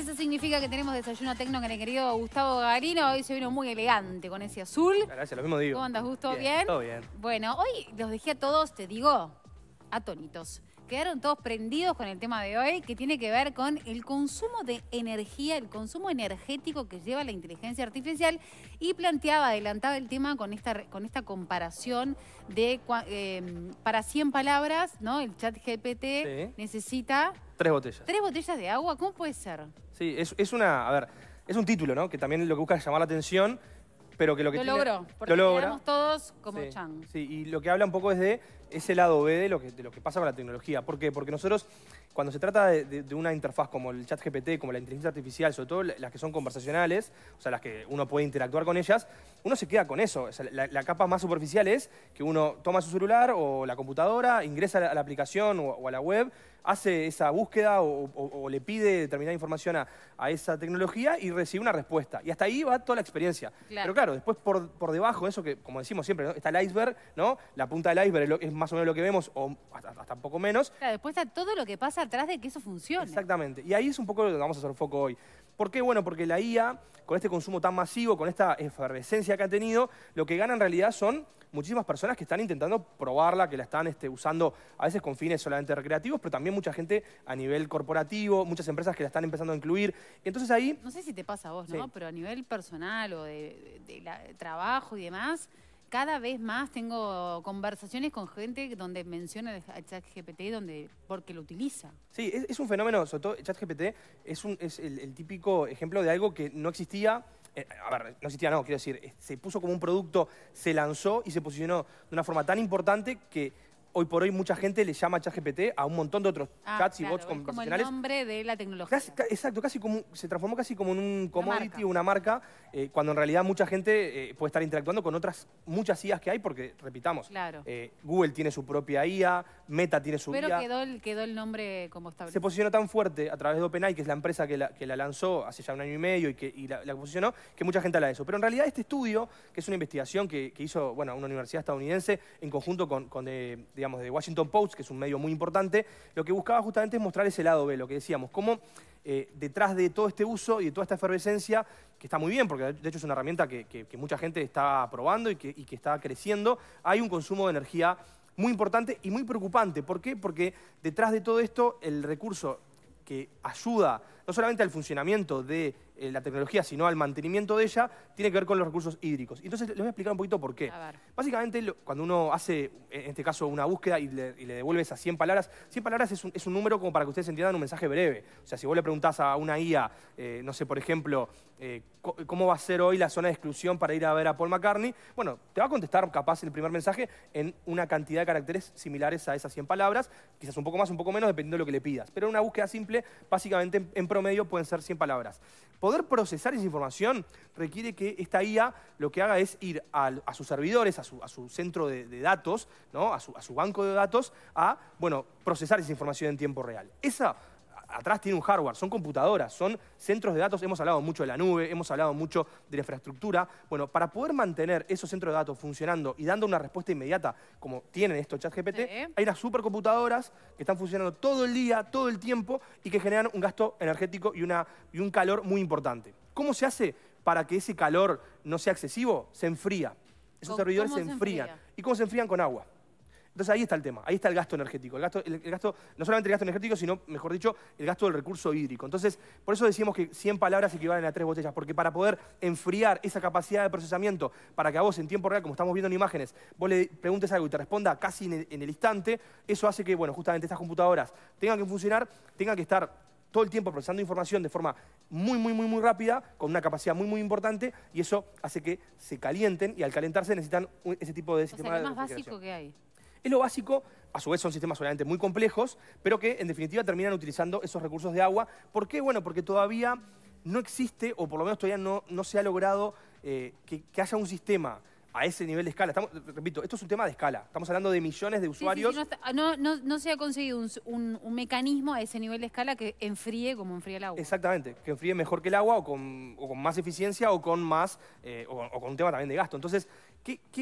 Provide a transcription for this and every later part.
eso significa que tenemos desayuno técnico con el querido Gustavo Garino. Hoy se vino muy elegante con ese azul. Gracias, lo mismo digo. ¿Cómo andas, Gusto? Bien, ¿Bien? Todo bien. Bueno, hoy los dejé a todos, te digo, atónitos quedaron todos prendidos con el tema de hoy, que tiene que ver con el consumo de energía, el consumo energético que lleva la inteligencia artificial y planteaba, adelantaba el tema con esta, con esta comparación de em, para 100 palabras, ¿no? El chat GPT necesita... Tres botellas. Tres botellas de agua, ¿cómo puede ser? Sí, es, es una... A ver, es un título, ¿no? Que también lo que busca es llamar la atención pero que lo que lo logró, porque todos como sí, Sí, y lo que habla un poco es de ese lado B de lo que, de lo que pasa con la tecnología. ¿Por qué? Porque nosotros cuando se trata de, una interfaz como el chat GPT, como la inteligencia artificial, sobre todo las que son conversacionales, o sea, las que uno puede interactuar con ellas, uno se queda con eso. la, capa más superficial es que uno toma su celular o la computadora, ingresa a la, aplicación o, a la web, hace esa búsqueda o, le pide determinada información a, esa tecnología y recibe una respuesta. Y hasta ahí va toda la experiencia. Pero claro, después por, por debajo, eso que, como decimos siempre, está el iceberg, ¿no? La punta del iceberg es, más o menos lo que vemos, o hasta, un poco menos. Claro, después está todo lo que pasa atrás de que eso funcione. Exactamente. Y ahí es un poco lo que vamos a hacer foco hoy. ¿Por qué? Bueno, porque la IA, con este consumo tan masivo, con esta efervescencia que ha tenido, lo que gana en realidad son muchísimas personas que están intentando probarla, que la están este, usando a veces con fines solamente recreativos, pero también mucha gente a nivel corporativo, muchas empresas que la están empezando a incluir. Entonces ahí... No sé si te pasa a vos, ¿no? Pero a nivel personal o de, trabajo y demás cada vez más tengo conversaciones con gente donde menciona el ChatGPT donde, porque lo utiliza. Sí, es, un fenómeno, sobre todo ChatGPT es, un, es el, el típico ejemplo de algo que no existía eh, a ver, no existía, no, quiero decir, eh, se puso como un producto, se lanzó y se posicionó de una forma tan importante que hoy por hoy mucha gente le llama ChatGPT a un montón de otros ah, chats y bots conversacionales. como el nombre de la tecnología. exacto, casi como, se transformó casi como en un commodity, una marca, una marca eh, cuando en realidad mucha gente eh, puede estar interactuando con otras muchas IAs que hay, porque, repitamos, eh, Google tiene su propia IA, Meta tiene su IA. Pero quedó el, quedó el nombre como establecido. Se posicionó tan fuerte a través de OpenAI, que es la empresa que la, que la lanzó hace ya un año y medio y que la, posicionó, que mucha gente habla de eso. Pero en realidad este estudio, que es una investigación que, hizo bueno, una universidad estadounidense en conjunto con, de Washington Post, que es un medio muy importante, lo que buscaba justamente es mostrar ese lado B, lo que decíamos, cómo eh, detrás de todo este uso y de toda esta efervescencia, que está muy bien, porque de hecho es una herramienta que, mucha gente está probando y que, y que está creciendo, hay un consumo de energía muy importante y muy preocupante. ¿Por qué? Porque detrás de todo esto, el recurso que ayuda no solamente al funcionamiento de eh, la tecnología, sino al mantenimiento de ella, tiene que ver con los recursos hídricos. Entonces les voy a explicar un poquito por qué. Básicamente, cuando uno hace, en este caso, una búsqueda y le, y le devuelve esas 100 palabras, 100 palabras es un, número como para que ustedes entiendan un mensaje breve. O sea, si vos le preguntás a una IA, eh, no sé, por ejemplo, eh, cómo va a ser hoy la zona de exclusión para ir a ver a Paul McCartney, bueno, te va a contestar capaz el primer mensaje en una cantidad de caracteres similares a esas 100 palabras, quizás un poco más, un poco menos, dependiendo de lo que le pidas. Pero en una búsqueda simple, básicamente en promedio pueden ser 100 palabras poder procesar esa información requiere que esta IA lo que haga es ir a, sus servidores, a su, centro de, datos, a, su, banco de datos, a bueno, procesar esa información en tiempo real. Esa atrás tiene un hardware, son computadoras, son centros de datos, hemos hablado mucho de la nube, hemos hablado mucho de la infraestructura. Bueno, para poder mantener esos centros de datos funcionando y dando una respuesta inmediata, como tienen estos ChatGPT, hay unas supercomputadoras que están funcionando todo el día, todo el tiempo, y que generan un gasto energético y, una, un calor muy importante. ¿Cómo se hace para que ese calor no sea excesivo? Se enfría. Esos servidores se enfrían. ¿Y cómo se enfrían con agua? Entonces ahí está el tema, ahí está el gasto energético. El gasto, no solamente el gasto energético, sino, mejor dicho, el gasto del recurso hídrico. Entonces, por eso decimos que 100 palabras equivalen a 3 botellas, porque para poder enfriar esa capacidad de procesamiento, para que a vos en tiempo real, como estamos viendo en imágenes, vos le preguntes algo y te responda casi en el, instante, eso hace que, bueno, justamente estas computadoras tengan que funcionar, tengan que estar todo el tiempo procesando información de forma muy, muy, muy, muy rápida, con una capacidad muy, muy importante, y eso hace que se calienten, y al calentarse necesitan ese tipo de o más básico que hay. Es lo básico, a su vez son sistemas obviamente muy complejos, pero que en definitiva terminan utilizando esos recursos de agua. ¿Por qué? Bueno, porque todavía no existe, o por lo menos todavía no, no se ha logrado eh, que, haya un sistema a ese nivel de escala. repito, esto es un tema de escala. Estamos hablando de millones de usuarios. no, se ha conseguido un, mecanismo a ese nivel de escala que enfríe como enfría el agua. Exactamente, que enfríe mejor que el agua o con, más eficiencia o con más, eh, o, o, con un tema también de gasto. Entonces,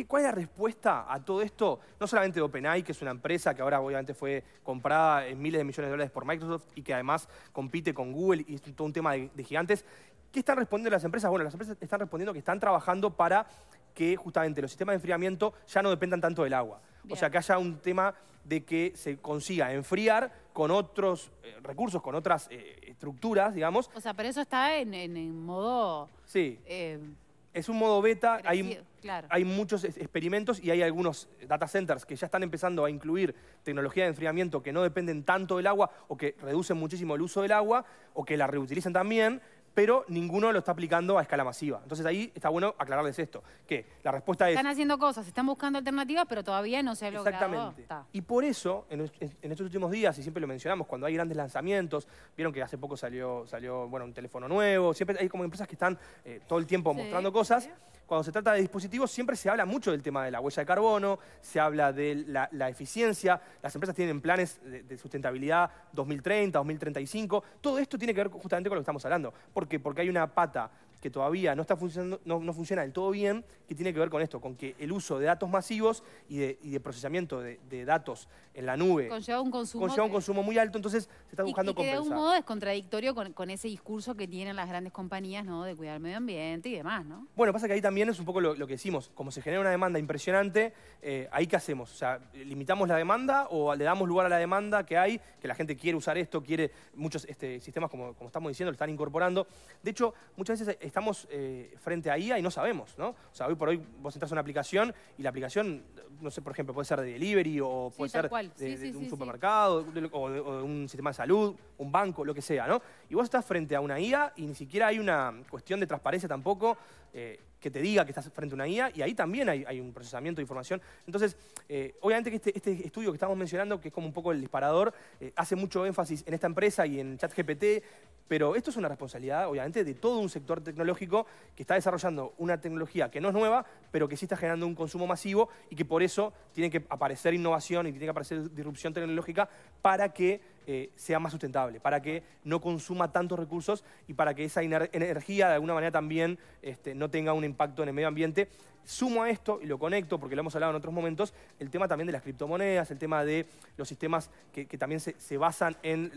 cuál es la respuesta a todo esto? No solamente de OpenAI, que es una empresa que ahora obviamente fue comprada en miles de millones de dólares por Microsoft y que además compite con Google y es todo un tema de, gigantes. ¿Qué están respondiendo las empresas? Bueno, las empresas están respondiendo que están trabajando para que justamente los sistemas de enfriamiento ya no dependan tanto del agua. O sea, que haya un tema de que se consiga enfriar con otros eh, recursos, con otras eh, estructuras, digamos. O sea, pero eso está en, modo... Sí. Eh, es un modo beta, hay, muchos experimentos y hay algunos data centers que ya están empezando a incluir tecnología de enfriamiento que no dependen tanto del agua o que reducen muchísimo el uso del agua o que la reutilizan también, pero ninguno lo está aplicando a escala masiva. Entonces ahí está bueno aclararles esto, que la respuesta es... Están haciendo cosas, están buscando alternativas, pero todavía no se ha logrado. Exactamente. Y por eso, en, estos últimos días, y siempre lo mencionamos, cuando hay grandes lanzamientos, vieron que hace poco salió, salió bueno, un teléfono nuevo, siempre hay como empresas que están eh, todo el tiempo mostrando cosas cuando se trata de dispositivos siempre se habla mucho del tema de la huella de carbono, se habla de la, eficiencia, las empresas tienen planes de, de, sustentabilidad 2030, 2035, todo esto tiene que ver justamente con lo que estamos hablando. ¿Por qué? Porque hay una pata que todavía no, está funcionando, no, funciona del todo bien, que tiene que ver con esto, con que el uso de datos masivos y de, procesamiento de, datos en la nube conlleva un consumo, muy alto, entonces se está buscando y, y que de algún modo es contradictorio con, ese discurso que tienen las grandes compañías ¿no? de cuidar el medio ambiente y demás, ¿no? Bueno, pasa que ahí también es un poco lo, que decimos, como se genera una demanda impresionante, eh, ahí qué hacemos, o sea, limitamos la demanda o le damos lugar a la demanda que hay, que la gente quiere usar esto, quiere muchos este, sistemas, como, como estamos diciendo, lo están incorporando. De hecho, muchas veces este, estamos eh, frente a IA y no sabemos, ¿no? O sea, hoy por hoy vos entras a una aplicación y la aplicación, no sé, por ejemplo, puede ser de delivery o puede ser de, un supermercado o de, un sistema de salud, un banco, lo que sea, ¿no? Y vos estás frente a una IA y ni siquiera hay una cuestión de transparencia tampoco. Eh, que te diga que estás frente a una IA y ahí también hay, un procesamiento de información. Entonces, eh, obviamente que este, este, estudio que estamos mencionando, que es como un poco el disparador, eh, hace mucho énfasis en esta empresa y en ChatGPT, pero esto es una responsabilidad, obviamente, de todo un sector tecnológico que está desarrollando una tecnología que no es nueva, pero que sí está generando un consumo masivo y que por eso tiene que aparecer innovación y tiene que aparecer disrupción tecnológica para que eh, sea más sustentable, para que no consuma tantos recursos y para que esa energía de alguna manera también este, no tenga un impacto en el medio ambiente. Sumo a esto y lo conecto, porque lo hemos hablado en otros momentos, el tema también de las criptomonedas, el tema de los sistemas que, también se, basan en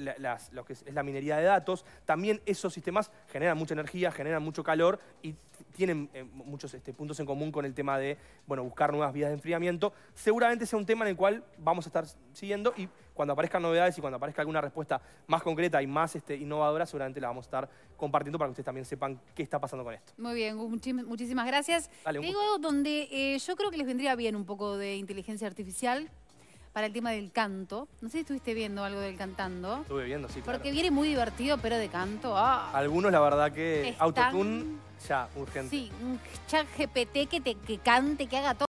lo que es, la minería de datos. También esos sistemas generan mucha energía, generan mucho calor y tienen eh, muchos este, puntos en común con el tema de bueno, buscar nuevas vías de enfriamiento. Seguramente sea un tema en el cual vamos a estar siguiendo y cuando aparezcan novedades y cuando aparezca alguna respuesta más concreta y más este, innovadora, seguramente la vamos a estar compartiendo para que ustedes también sepan qué está pasando con esto. Muy bien, muchísimas gracias donde eh, yo creo que les vendría bien un poco de inteligencia artificial para el tema del canto. No sé si estuviste viendo algo del cantando. Estuve viendo, sí, Porque viene muy divertido, pero de canto. Ah. Algunos, la verdad, que autotune ya, urgente. Sí, un chat GPT que, te, que cante, que haga todo.